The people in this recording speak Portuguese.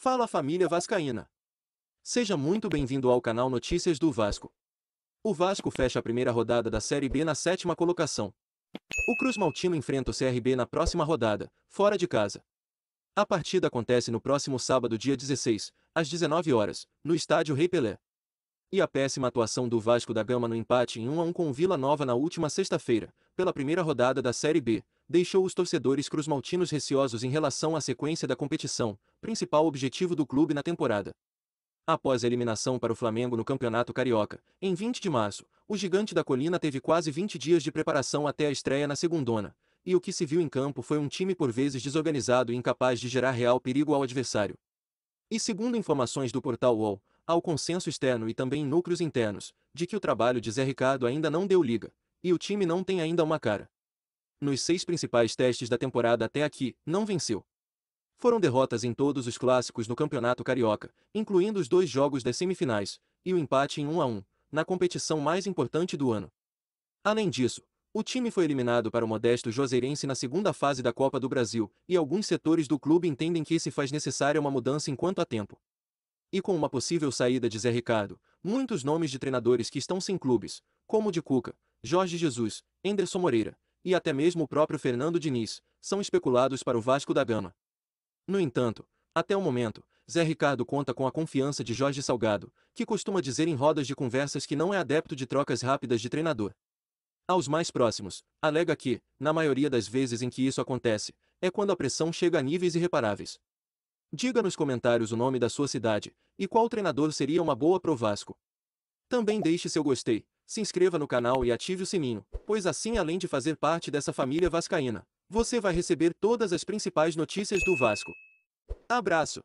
Fala família vascaína. Seja muito bem-vindo ao canal Notícias do Vasco. O Vasco fecha a primeira rodada da Série B na sétima colocação. O Cruz Maltino enfrenta o CRB na próxima rodada, fora de casa. A partida acontece no próximo sábado, dia 16, às 19 horas, no estádio Rei Pelé. E a péssima atuação do Vasco da Gama no empate em 1 a 1 com o Vila Nova na última sexta-feira, pela primeira rodada da Série B, deixou os torcedores cruzmaltinos receosos em relação à sequência da competição, principal objetivo do clube na temporada. Após a eliminação para o Flamengo no Campeonato Carioca, em 20 de março, o gigante da colina teve quase 20 dias de preparação até a estreia na segundona, e o que se viu em campo foi um time por vezes desorganizado e incapaz de gerar real perigo ao adversário. E segundo informações do portal UOL, há o consenso externo e também núcleos internos, de que o trabalho de Zé Ricardo ainda não deu liga, e o time não tem ainda uma cara nos seis principais testes da temporada até aqui, não venceu. Foram derrotas em todos os clássicos no Campeonato Carioca, incluindo os dois jogos das semifinais, e o empate em 1 a 1, na competição mais importante do ano. Além disso, o time foi eliminado para o modesto Juazeirense na segunda fase da Copa do Brasil, e alguns setores do clube entendem que se faz necessária uma mudança enquanto há tempo. E com uma possível saída de Zé Ricardo, muitos nomes de treinadores que estão sem clubes, como o de Cuca, Jorge Jesus, Anderson Moreira, e até mesmo o próprio Fernando Diniz, são especulados para o Vasco da Gama. No entanto, até o momento, Zé Ricardo conta com a confiança de Jorge Salgado, que costuma dizer em rodas de conversas que não é adepto de trocas rápidas de treinador. Aos mais próximos, alega que, na maioria das vezes em que isso acontece, é quando a pressão chega a níveis irreparáveis. Diga nos comentários o nome da sua cidade e qual treinador seria uma boa pro Vasco. Também deixe seu gostei, se inscreva no canal e ative o sininho, pois assim além de fazer parte dessa família vascaína, você vai receber todas as principais notícias do Vasco. Abraço!